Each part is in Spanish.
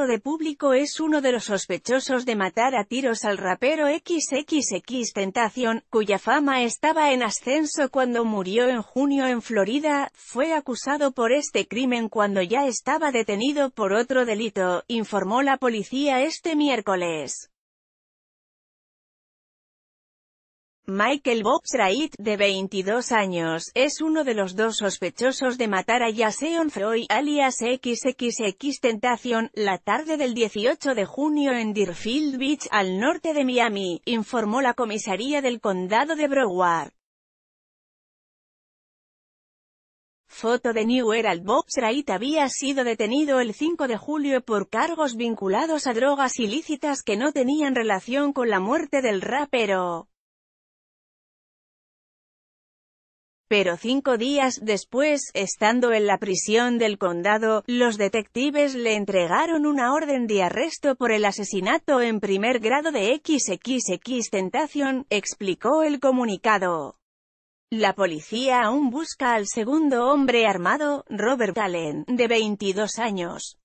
de público es uno de los sospechosos de matar a tiros al rapero XXX Tentación, cuya fama estaba en ascenso cuando murió en junio en Florida, fue acusado por este crimen cuando ya estaba detenido por otro delito, informó la policía este miércoles. Michael Bob de 22 años, es uno de los dos sospechosos de matar a Yaseon Freud, alias XXX Tentación, la tarde del 18 de junio en Deerfield Beach, al norte de Miami, informó la comisaría del condado de Broward. Foto de New Herald Bob había sido detenido el 5 de julio por cargos vinculados a drogas ilícitas que no tenían relación con la muerte del rapero. Pero cinco días después, estando en la prisión del condado, los detectives le entregaron una orden de arresto por el asesinato en primer grado de XXX Tentación, explicó el comunicado. La policía aún busca al segundo hombre armado, Robert Allen, de 22 años.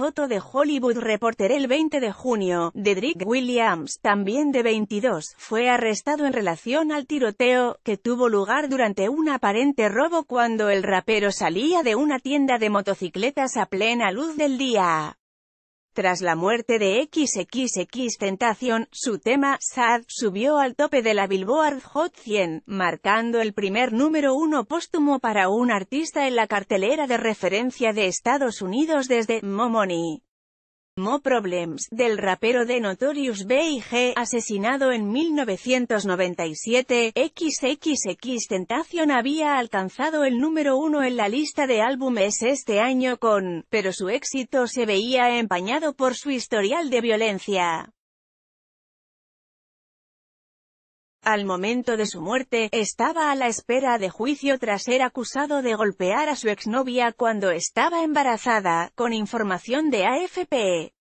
Foto de Hollywood Reporter el 20 de junio, Dedrick Williams, también de 22, fue arrestado en relación al tiroteo, que tuvo lugar durante un aparente robo cuando el rapero salía de una tienda de motocicletas a plena luz del día. Tras la muerte de XXX Tentación, su tema, Sad, subió al tope de la Billboard Hot 100, marcando el primer número uno póstumo para un artista en la cartelera de referencia de Estados Unidos desde Momoni. Mo Problems, del rapero de Notorious B.I.G., asesinado en 1997, XXX Tentación había alcanzado el número uno en la lista de álbumes este año con, pero su éxito se veía empañado por su historial de violencia. Al momento de su muerte, estaba a la espera de juicio tras ser acusado de golpear a su exnovia cuando estaba embarazada, con información de AFP. E.